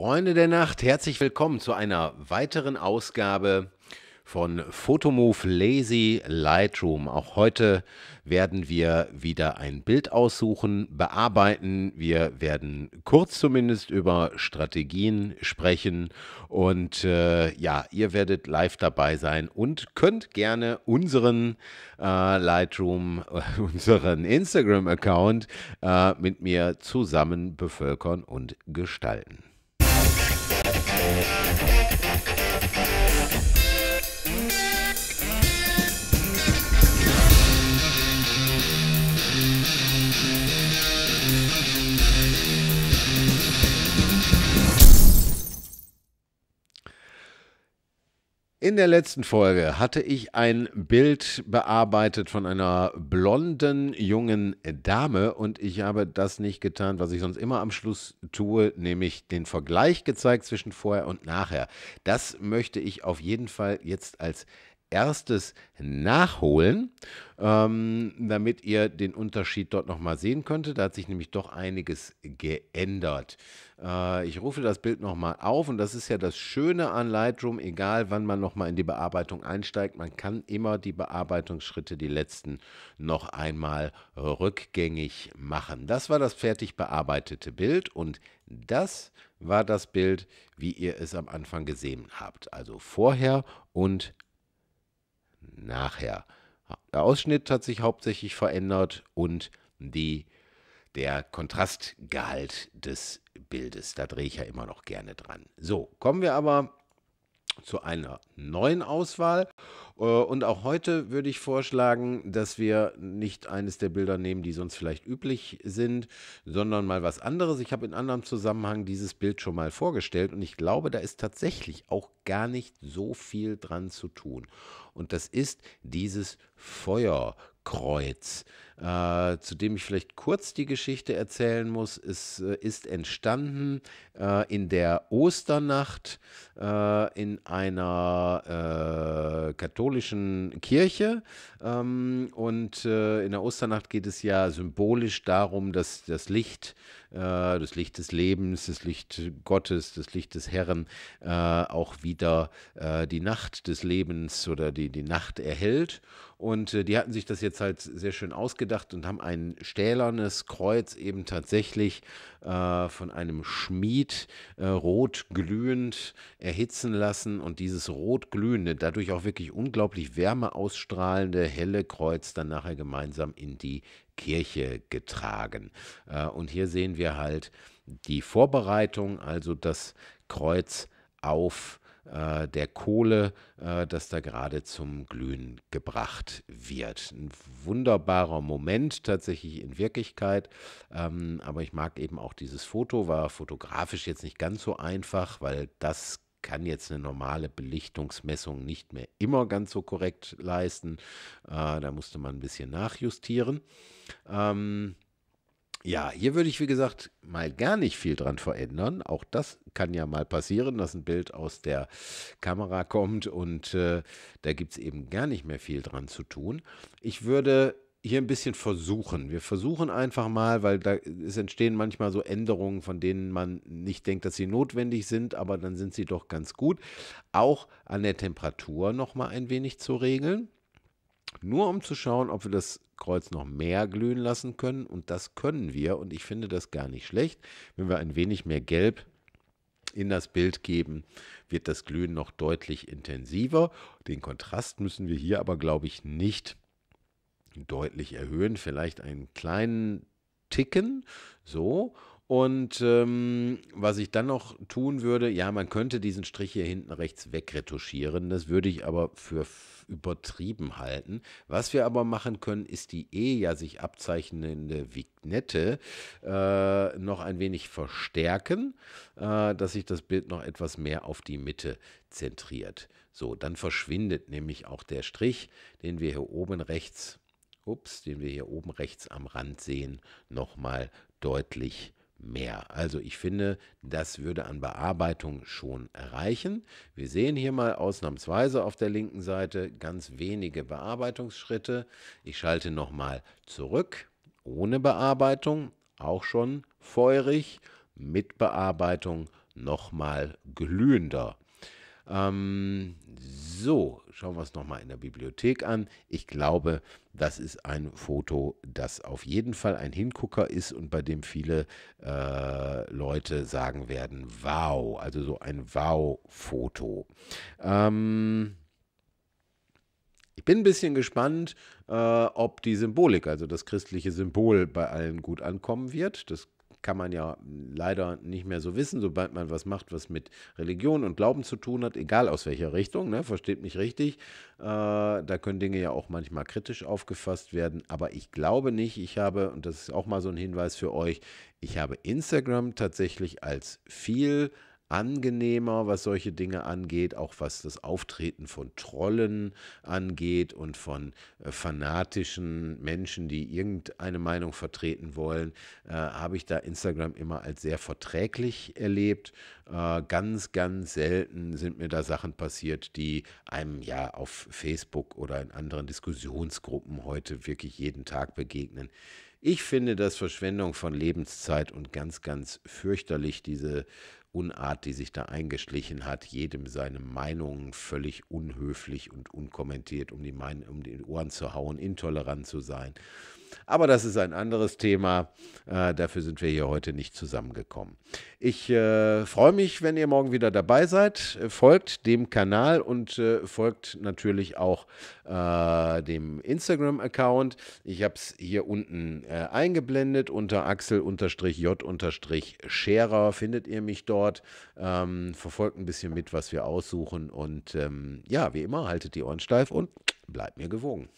Freunde der Nacht, herzlich willkommen zu einer weiteren Ausgabe von Photomove Lazy Lightroom. Auch heute werden wir wieder ein Bild aussuchen, bearbeiten. Wir werden kurz zumindest über Strategien sprechen und äh, ja, ihr werdet live dabei sein und könnt gerne unseren äh, Lightroom, unseren Instagram-Account äh, mit mir zusammen bevölkern und gestalten. Thank you. In der letzten Folge hatte ich ein Bild bearbeitet von einer blonden jungen Dame und ich habe das nicht getan, was ich sonst immer am Schluss tue, nämlich den Vergleich gezeigt zwischen vorher und nachher. Das möchte ich auf jeden Fall jetzt als erstes nachholen, ähm, damit ihr den Unterschied dort nochmal sehen könntet. Da hat sich nämlich doch einiges geändert. Äh, ich rufe das Bild nochmal auf und das ist ja das Schöne an Lightroom, egal wann man nochmal in die Bearbeitung einsteigt, man kann immer die Bearbeitungsschritte, die letzten, noch einmal rückgängig machen. Das war das fertig bearbeitete Bild und das war das Bild, wie ihr es am Anfang gesehen habt. Also vorher und nachher nachher. Der Ausschnitt hat sich hauptsächlich verändert und die, der Kontrastgehalt des Bildes. Da drehe ich ja immer noch gerne dran. So, kommen wir aber zu einer neuen Auswahl. Äh, und auch heute würde ich vorschlagen, dass wir nicht eines der Bilder nehmen, die sonst vielleicht üblich sind, sondern mal was anderes. Ich habe in anderem Zusammenhang dieses Bild schon mal vorgestellt und ich glaube, da ist tatsächlich auch gar nicht so viel dran zu tun. Und das ist dieses Feuerkreuz äh, zu dem ich vielleicht kurz die Geschichte erzählen muss. Es äh, ist entstanden äh, in der Osternacht äh, in einer äh, katholischen Kirche. Ähm, und äh, in der Osternacht geht es ja symbolisch darum, dass das Licht, das Licht des Lebens, das Licht Gottes, das Licht des Herrn auch wieder die Nacht des Lebens oder die, die Nacht erhält. Und die hatten sich das jetzt halt sehr schön ausgedacht ausgedacht und haben ein stählernes Kreuz eben tatsächlich äh, von einem Schmied äh, rot glühend erhitzen lassen und dieses rot glühende, dadurch auch wirklich unglaublich wärmeausstrahlende, helle Kreuz dann nachher gemeinsam in die Kirche getragen. Äh, und hier sehen wir halt die Vorbereitung, also das Kreuz auf äh, der Kohle, äh, das da gerade zum Glühen gebracht wird. Ein wunderbarer Moment tatsächlich in Wirklichkeit, ähm, aber ich mag eben auch dieses Foto, war fotografisch jetzt nicht ganz so einfach, weil das kann jetzt eine normale Belichtungsmessung nicht mehr immer ganz so korrekt leisten. Äh, da musste man ein bisschen nachjustieren. Ähm, ja, hier würde ich, wie gesagt, mal gar nicht viel dran verändern. Auch das kann ja mal passieren, dass ein Bild aus der Kamera kommt und äh, da gibt es eben gar nicht mehr viel dran zu tun. Ich würde hier ein bisschen versuchen. Wir versuchen einfach mal, weil da, es entstehen manchmal so Änderungen, von denen man nicht denkt, dass sie notwendig sind, aber dann sind sie doch ganz gut. Auch an der Temperatur nochmal ein wenig zu regeln. Nur um zu schauen, ob wir das Kreuz noch mehr glühen lassen können. Und das können wir. Und ich finde das gar nicht schlecht. Wenn wir ein wenig mehr Gelb in das Bild geben, wird das Glühen noch deutlich intensiver. Den Kontrast müssen wir hier aber, glaube ich, nicht deutlich erhöhen. Vielleicht einen kleinen Ticken. So. Und ähm, was ich dann noch tun würde, ja, man könnte diesen Strich hier hinten rechts wegretuschieren. Das würde ich aber für übertrieben halten. Was wir aber machen können, ist die eh ja sich abzeichnende Vignette äh, noch ein wenig verstärken, äh, dass sich das Bild noch etwas mehr auf die Mitte zentriert. So, dann verschwindet nämlich auch der Strich, den wir hier oben rechts, ups, den wir hier oben rechts am Rand sehen, nochmal deutlich mehr. Also ich finde, das würde an Bearbeitung schon reichen. Wir sehen hier mal ausnahmsweise auf der linken Seite ganz wenige Bearbeitungsschritte. Ich schalte nochmal zurück, ohne Bearbeitung, auch schon feurig, mit Bearbeitung nochmal glühender ähm, so, schauen wir es nochmal in der Bibliothek an. Ich glaube, das ist ein Foto, das auf jeden Fall ein Hingucker ist und bei dem viele äh, Leute sagen werden, wow, also so ein Wow-Foto. Ähm, ich bin ein bisschen gespannt, äh, ob die Symbolik, also das christliche Symbol, bei allen gut ankommen wird. Das kann man ja leider nicht mehr so wissen, sobald man was macht, was mit Religion und Glauben zu tun hat, egal aus welcher Richtung, ne, versteht mich richtig. Äh, da können Dinge ja auch manchmal kritisch aufgefasst werden, aber ich glaube nicht, ich habe, und das ist auch mal so ein Hinweis für euch, ich habe Instagram tatsächlich als viel angenehmer, was solche Dinge angeht, auch was das Auftreten von Trollen angeht und von äh, fanatischen Menschen, die irgendeine Meinung vertreten wollen, äh, habe ich da Instagram immer als sehr verträglich erlebt. Äh, ganz, ganz selten sind mir da Sachen passiert, die einem ja auf Facebook oder in anderen Diskussionsgruppen heute wirklich jeden Tag begegnen. Ich finde das Verschwendung von Lebenszeit und ganz, ganz fürchterlich, diese Unart, die sich da eingeschlichen hat, jedem seine Meinungen völlig unhöflich und unkommentiert um die, mein um die Ohren zu hauen, intolerant zu sein. Aber das ist ein anderes Thema. Äh, dafür sind wir hier heute nicht zusammengekommen. Ich äh, freue mich, wenn ihr morgen wieder dabei seid. Folgt dem Kanal und äh, folgt natürlich auch äh, dem Instagram-Account. Ich habe es hier unten äh, eingeblendet unter Axel-J-Scherer findet ihr mich dort dort, ähm, verfolgt ein bisschen mit, was wir aussuchen. Und ähm, ja, wie immer, haltet die Ohren steif und bleibt mir gewogen.